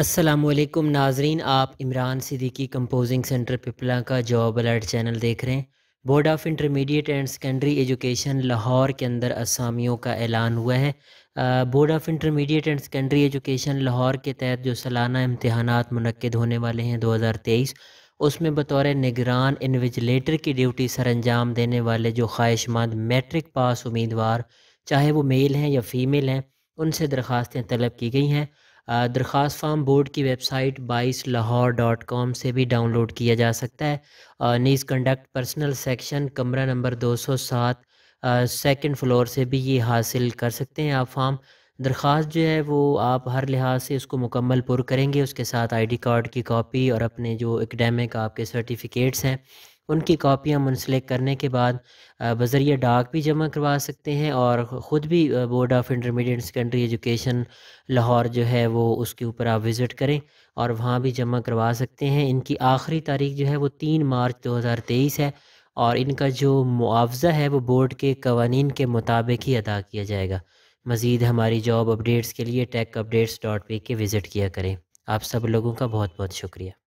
असलम नाजरीन आप Imran Siddiqui composing centre Pipla का जॉब अलर्ट चैनल देख रहे हैं board of intermediate and secondary education Lahore के अंदर असामियों का ऐलान हुआ है board of intermediate and secondary education Lahore के तहत जो सालाना इम्तहान मनकद होने वाले हैं 2023 उसमें बतौर निगरान इन्विजलेटर की ड्यूटी सर अंजाम देने वाले जो ख्वाहिशमंद मैट्रिक पास उम्मीदवार चाहे वो मेल हैं या फीमेल हैं उनसे दरख्वास्तें तलब की गई हैं दरख्वास्त फार्म बोर्ड की वेबसाइट बाईस लाहौर डॉट कॉम से भी डाउनलोड किया जा सकता है नीज कंडक्ट पर्सनल सेक्शन कमरा नंबर दो सौ सात सेकेंड फ्लोर से भी ये हासिल कर सकते हैं आप फार्म दरख्वास्त जो है वो आप हर लिहाज से उसको मुकम्मल पुर करेंगे उसके साथ आईडी कार्ड की कॉपी और अपने जो एकेडमिक आपके सर्टिफिकेट्स हैं उनकी कापियाँ मुंसलिक करने के बाद बजरिया डाक भी जमा करवा सकते हैं और ख़ुद भी board of intermediate secondary education Lahore जो है वो उसके ऊपर आप विज़िट करें और वहाँ भी जमा करवा सकते हैं इनकी आखिरी तारीख जो है वो तीन मार्च दो हज़ार तेईस है और इनका जो मुआवजा है वो बोर्ड के कवानीन के मुताबिक ही अदा किया जाएगा मज़ीद हमारी जॉब अपडेट्स के लिए टेक अपडेट्स डॉट पे के विज़िट किया करें आप सब लोगों का बहुत बहुत शुक्रिया